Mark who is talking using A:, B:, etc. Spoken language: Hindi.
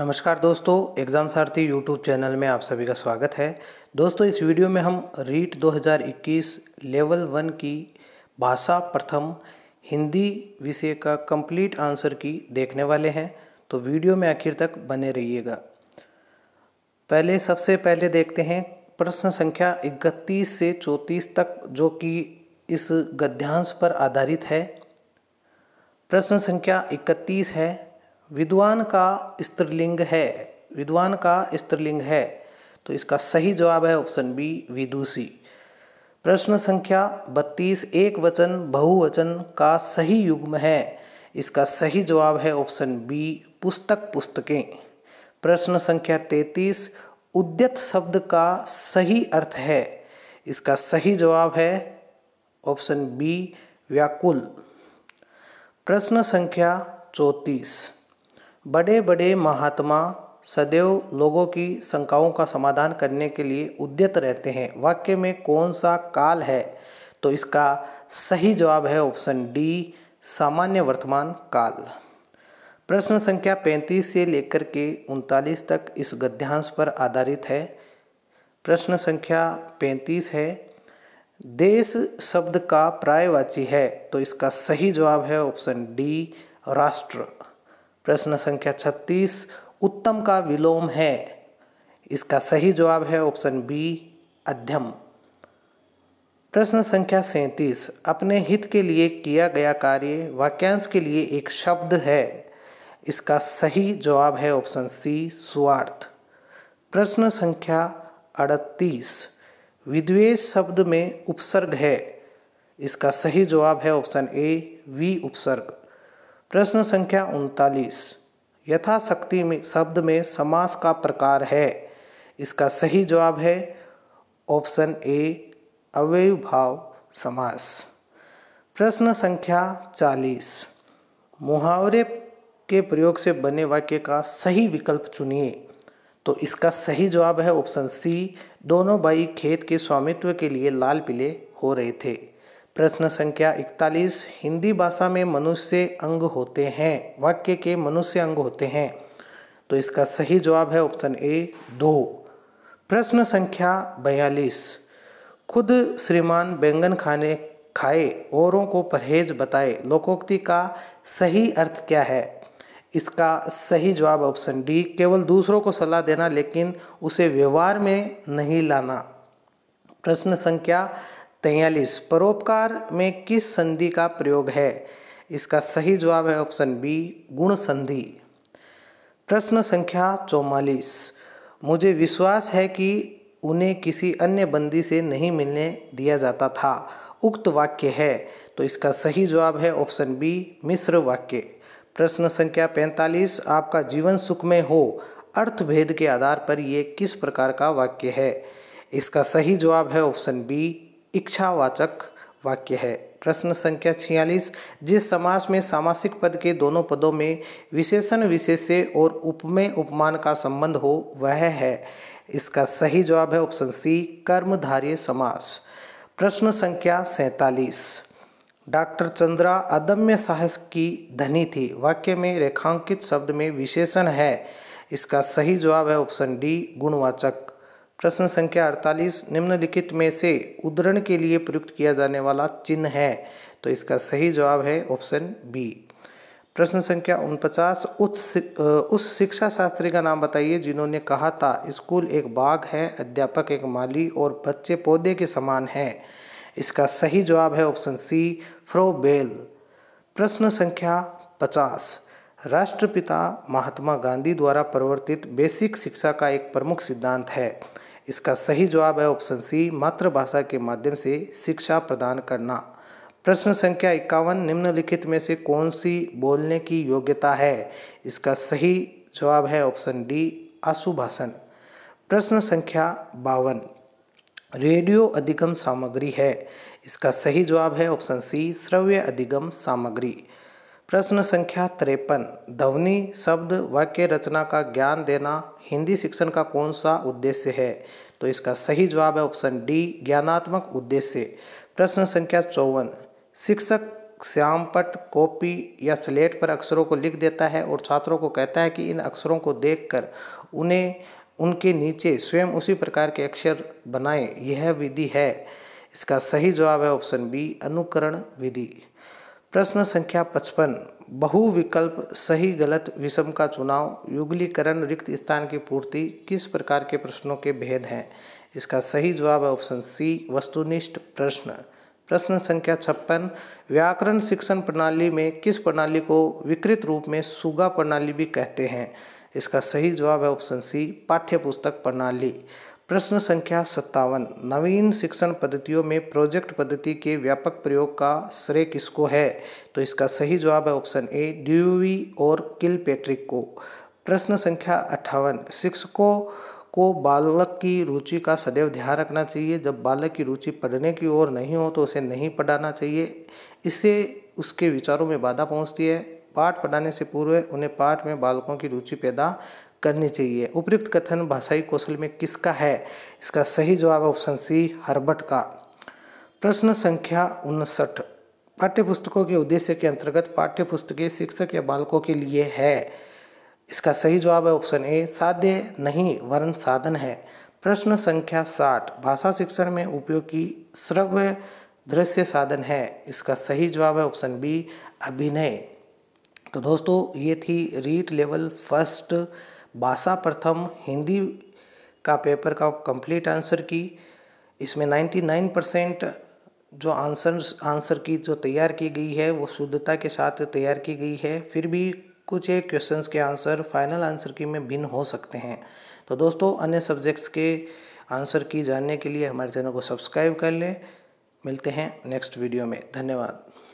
A: नमस्कार दोस्तों एग्ज़ाम सारथी यूट्यूब चैनल में आप सभी का स्वागत है दोस्तों इस वीडियो में हम रीट 2021 लेवल वन की भाषा प्रथम हिंदी विषय का कंप्लीट आंसर की देखने वाले हैं तो वीडियो में आखिर तक बने रहिएगा पहले सबसे पहले देखते हैं प्रश्न संख्या इकतीस से चौंतीस तक जो कि इस गद्यांश पर आधारित है प्रश्न संख्या इकतीस है विद्वान का स्त्रीलिंग है विद्वान का स्त्रीलिंग है तो इसका सही जवाब है ऑप्शन बी विदुषी प्रश्न संख्या बत्तीस एक वचन बहुवचन का सही युग्म है इसका सही जवाब है ऑप्शन बी पुस्तक पुस्तकें प्रश्न संख्या तैतीस उद्यत शब्द का सही अर्थ है इसका सही जवाब है ऑप्शन बी व्याकुल प्रश्न संख्या चौंतीस बड़े बड़े महात्मा सदैव लोगों की शंकाओं का समाधान करने के लिए उद्यत रहते हैं वाक्य में कौन सा काल है तो इसका सही जवाब है ऑप्शन डी सामान्य वर्तमान काल प्रश्न संख्या 35 से लेकर के उनतालीस तक इस गद्यांश पर आधारित है प्रश्न संख्या 35 है देश शब्द का प्रायवाची है तो इसका सही जवाब है ऑप्शन डी राष्ट्र प्रश्न संख्या छत्तीस उत्तम का विलोम है इसका सही जवाब है ऑप्शन बी अध्यम प्रश्न संख्या सैंतीस अपने हित के लिए किया गया कार्य वाक्यांश के लिए एक शब्द है इसका सही जवाब है ऑप्शन सी स्वार्थ प्रश्न संख्या अड़तीस विद्वेश शब्द में उपसर्ग है इसका सही जवाब है ऑप्शन ए वी उपसर्ग प्रश्न संख्या उनतालीस यथाशक्ति में शब्द में समास का प्रकार है इसका सही जवाब है ऑप्शन ए अवय भाव समास प्रश्न संख्या चालीस मुहावरे के प्रयोग से बने वाक्य का सही विकल्प चुनिए तो इसका सही जवाब है ऑप्शन सी दोनों भाई खेत के स्वामित्व के लिए लाल पीले हो रहे थे प्रश्न संख्या 41 हिंदी भाषा में मनुष्य अंग होते हैं वाक्य के मनुष्य अंग होते हैं तो इसका सही जवाब है ऑप्शन ए दो प्रश्न संख्या 42 खुद श्रीमान बैंगन खाने खाए औरों को परहेज बताए लोकोक्ति का सही अर्थ क्या है इसका सही जवाब ऑप्शन डी केवल दूसरों को सलाह देना लेकिन उसे व्यवहार में नहीं लाना प्रश्न संख्या तैयलीस परोपकार में किस संधि का प्रयोग है इसका सही जवाब है ऑप्शन बी गुण संधि प्रश्न संख्या चौवालीस मुझे विश्वास है कि उन्हें किसी अन्य बंदी से नहीं मिलने दिया जाता था उक्त वाक्य है तो इसका सही जवाब है ऑप्शन बी मिश्र वाक्य प्रश्न संख्या 45 आपका जीवन सुख में हो अर्थ भेद के आधार पर यह किस प्रकार का वाक्य है इसका सही जवाब है ऑप्शन बी इच्छावाचक वाक्य है प्रश्न संख्या छियालीस जिस समास में सामासिक पद के दोनों पदों में विशेषण विशेष और उपमेय उपमान का संबंध हो वह है इसका सही जवाब है ऑप्शन सी कर्मधार्य समास प्रश्न संख्या सैतालीस डॉक्टर चंद्रा अदम्य साहस की धनी थी वाक्य में रेखांकित शब्द में विशेषण है इसका सही जवाब है ऑप्शन डी गुणवाचक प्रश्न संख्या 48 निम्नलिखित में से उदरण के लिए प्रयुक्त किया जाने वाला चिन्ह है तो इसका सही जवाब है ऑप्शन बी प्रश्न संख्या उनपचास उस उस शिक्षा शास्त्री का नाम बताइए जिन्होंने कहा था स्कूल एक बाग है अध्यापक एक माली और बच्चे पौधे के समान हैं इसका सही जवाब है ऑप्शन सी फ्रो बेल प्रश्न संख्या पचास राष्ट्रपिता महात्मा गांधी द्वारा प्रवर्तित बेसिक शिक्षा का एक प्रमुख सिद्धांत है इसका सही जवाब है ऑप्शन सी मातृभाषा के माध्यम से शिक्षा प्रदान करना प्रश्न संख्या इक्यावन निम्नलिखित में से कौन सी बोलने की योग्यता है इसका सही जवाब है ऑप्शन डी आशुभाषण प्रश्न संख्या बावन रेडियो अधिगम सामग्री है इसका सही जवाब है ऑप्शन सी श्रव्य अधिगम सामग्री प्रश्न संख्या तिरपन ध्वनि शब्द वाक्य रचना का ज्ञान देना हिंदी शिक्षण का कौन सा उद्देश्य है तो इसका सही जवाब है ऑप्शन डी ज्ञानात्मक उद्देश्य प्रश्न संख्या चौवन शिक्षक श्यामपट कॉपी या स्लेट पर अक्षरों को लिख देता है और छात्रों को कहता है कि इन अक्षरों को देखकर उन्हें उनके नीचे स्वयं उसी प्रकार के अक्षर बनाएं यह विधि है इसका सही जवाब है ऑप्शन बी अनुकरण विधि प्रश्न संख्या पचपन बहुविकल्प सही गलत विषम का चुनाव युगलीकरण रिक्त स्थान की पूर्ति किस प्रकार के प्रश्नों के भेद हैं इसका सही जवाब है ऑप्शन सी वस्तुनिष्ठ प्रश्न प्रश्न संख्या छप्पन व्याकरण शिक्षण प्रणाली में किस प्रणाली को विकृत रूप में सुगा प्रणाली भी कहते हैं इसका सही जवाब है ऑप्शन सी पाठ्य पुस्तक प्रणाली प्रश्न संख्या सत्तावन नवीन शिक्षण पद्धतियों में प्रोजेक्ट पद्धति के व्यापक प्रयोग का श्रेय किसको है तो इसका सही जवाब है ऑप्शन ए ड्यूवी और किल पैट्रिक को प्रश्न संख्या अट्ठावन शिक्षकों को बालक की रुचि का सदैव ध्यान रखना चाहिए जब बालक की रुचि पढ़ने की ओर नहीं हो तो उसे नहीं पढ़ाना चाहिए इससे उसके विचारों में बाधा पहुंचती है पाठ पढ़ाने से पूर्व उन्हें पाठ में बालकों की रुचि पैदा करनी चाहिए उपयुक्त कथन भाषाई कौशल में किसका है इसका सही जवाब ऑप्शन सी हर्बर्ट का प्रश्न संख्या उनसठ पाठ्य पुस्तकों के उद्देश्य के अंतर्गत पाठ्य पुस्तकें शिक्षक या बालकों के लिए है इसका सही जवाब है ऑप्शन ए साध्य नहीं वर्ण साधन है प्रश्न संख्या साठ भाषा शिक्षण में उपयोग की श्रव्य दृश्य साधन है इसका सही जवाब है ऑप्शन बी अभिनय तो दोस्तों ये थी रीट लेवल फर्स्ट भाषा प्रथम हिंदी का पेपर का कंप्लीट आंसर की इसमें 99 परसेंट जो आंसर आंसर की जो तैयार की गई है वो शुद्धता के साथ तैयार की गई है फिर भी कुछ एक क्वेश्चंस के आंसर फाइनल आंसर की में भिन्न हो सकते हैं तो दोस्तों अन्य सब्जेक्ट्स के आंसर की जानने के लिए हमारे चैनल को सब्सक्राइब कर लें मिलते हैं नेक्स्ट वीडियो में धन्यवाद